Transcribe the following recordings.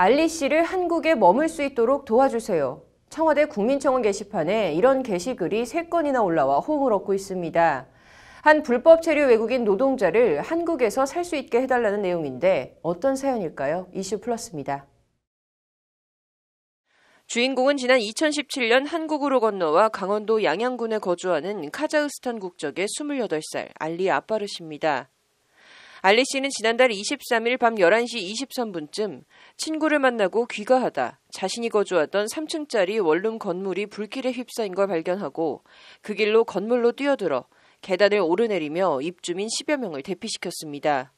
알리 씨를 한국에 머물 수 있도록 도와주세요. 청와대 국민청원 게시판에 이런 게시글이 3건이나 올라와 호응을 얻고 있습니다. 한 불법 체류 외국인 노동자를 한국에서 살 수 있게 해달라는 내용인데 어떤 사연일까요? 이슈 플러스입니다. 주인공은 지난 2017년 한국으로 건너와 강원도 양양군에 거주하는 카자흐스탄 국적의 28살 알리 아빠르십니다. 알리 씨는 지난달 23일 밤 11시 23분쯤 친구를 만나고 귀가하다 자신이 거주하던 3층짜리 원룸 건물이 불길에 휩싸인 걸 발견하고 그 길로 건물로 뛰어들어 계단을 오르내리며 입주민 10여 명을 대피시켰습니다.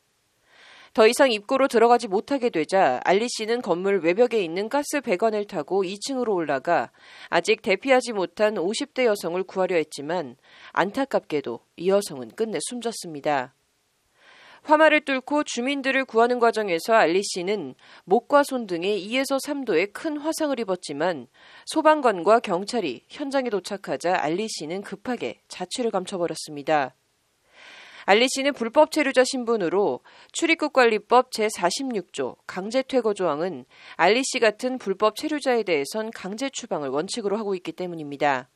더 이상 입구로 들어가지 못하게 되자 알리 씨는 건물 외벽에 있는 가스 배관을 타고 2층으로 올라가 아직 대피하지 못한 50대 여성을 구하려 했지만 안타깝게도 이 여성은 끝내 숨졌습니다. 화마를 뚫고 주민들을 구하는 과정에서 알리 씨는 목과 손 등에 2에서 3도의 큰 화상을 입었지만 소방관과 경찰이 현장에 도착하자 알리 씨는 급하게 자취를 감춰버렸습니다. 알리 씨는 불법 체류자 신분으로 출입국관리법 제46조 강제퇴거 조항은 알리 씨 같은 불법 체류자에 대해선 강제 추방을 원칙으로 하고 있기 때문입니다.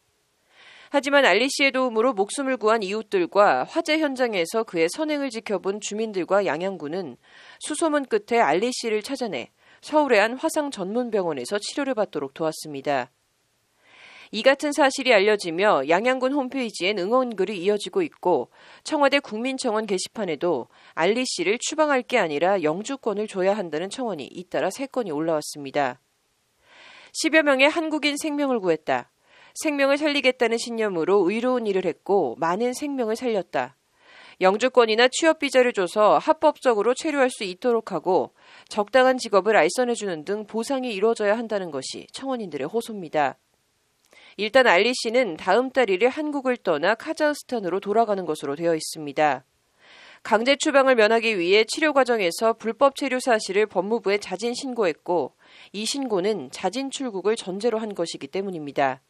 하지만 알리 씨의 도움으로 목숨을 구한 이웃들과 화재 현장에서 그의 선행을 지켜본 주민들과 양양군은 수소문 끝에 알리 씨를 찾아내 서울의 한 화상 전문 병원에서 치료를 받도록 도왔습니다. 이 같은 사실이 알려지며 양양군 홈페이지엔 응원글이 이어지고 있고 청와대 국민청원 게시판에도 알리 씨를 추방할 게 아니라 영주권을 줘야 한다는 청원이 잇따라 세 건이 올라왔습니다. 10여 명의 한국인 생명을 구했다. 생명을 살리겠다는 신념으로 의로운 일을 했고 많은 생명을 살렸다. 영주권이나 취업 비자를 줘서 합법적으로 체류할 수 있도록 하고 적당한 직업을 알선해 주는 등 보상이 이루어져야 한다는 것이 청원인들의 호소입니다. 일단 알리 씨는 다음 달 1일 한국을 떠나 카자흐스탄으로 돌아가는 것으로 되어 있습니다. 강제 추방을 면하기 위해 치료 과정에서 불법 체류 사실을 법무부에 자진 신고했고 이 신고는 자진 출국을 전제로 한 것이기 때문입니다.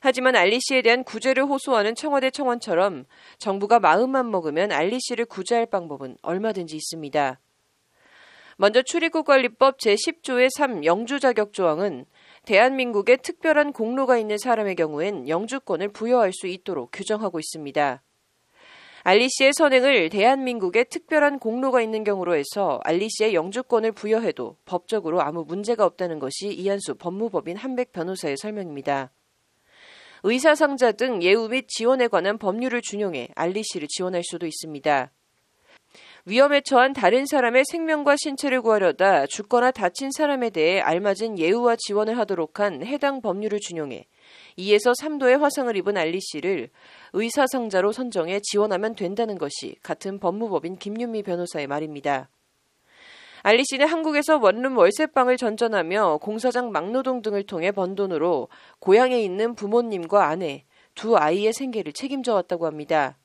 하지만 알리 씨에 대한 구제를 호소하는 청와대 청원처럼 정부가 마음만 먹으면 알리 씨를 구제할 방법은 얼마든지 있습니다. 먼저 출입국 관리법 제10조의 3 영주 자격 조항은 대한민국에 특별한 공로가 있는 사람의 경우엔 영주권을 부여할 수 있도록 규정하고 있습니다. 알리 씨의 선행을 대한민국에 특별한 공로가 있는 경우로 해서 알리 씨의 영주권을 부여해도 법적으로 아무 문제가 없다는 것이 이한수 법무법인 한백 변호사의 설명입니다. 의사 상자 등 예우 및 지원에 관한 법률을 준용해 알리씨를 지원할 수도 있습니다. 위험에 처한 다른 사람의 생명과 신체를 구하려다 죽거나 다친 사람에 대해 알맞은 예우와 지원을 하도록 한 해당 법률을 준용해 2에서 3도의 화상을 입은 알리 씨를 의사상자로 선정해 지원하면 된다는 것이 같은 법무법인 김윤미 변호사의 말입니다. 알리 씨는 한국에서 원룸 월세방을 전전하며 공사장 막노동 등을 통해 번 돈으로 고향에 있는 부모님과 아내, 두 아이의 생계를 책임져 왔다고 합니다.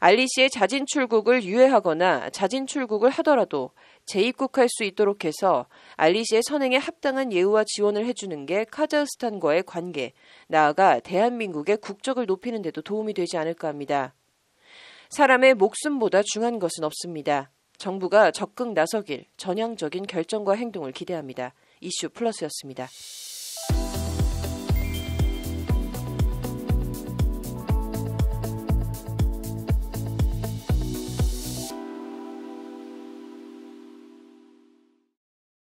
알리 씨의 자진 출국을 유예하거나 자진 출국을 하더라도 재입국할 수 있도록 해서 알리 씨의 선행에 합당한 예우와 지원을 해주는 게 카자흐스탄과의 관계, 나아가 대한민국의 국적을 높이는 데도 도움이 되지 않을까 합니다. 사람의 목숨보다 중한 요 것은 없습니다. 정부가 적극 나서길 전향적인 결정과 행동을 기대합니다. 이슈 플러스였습니다.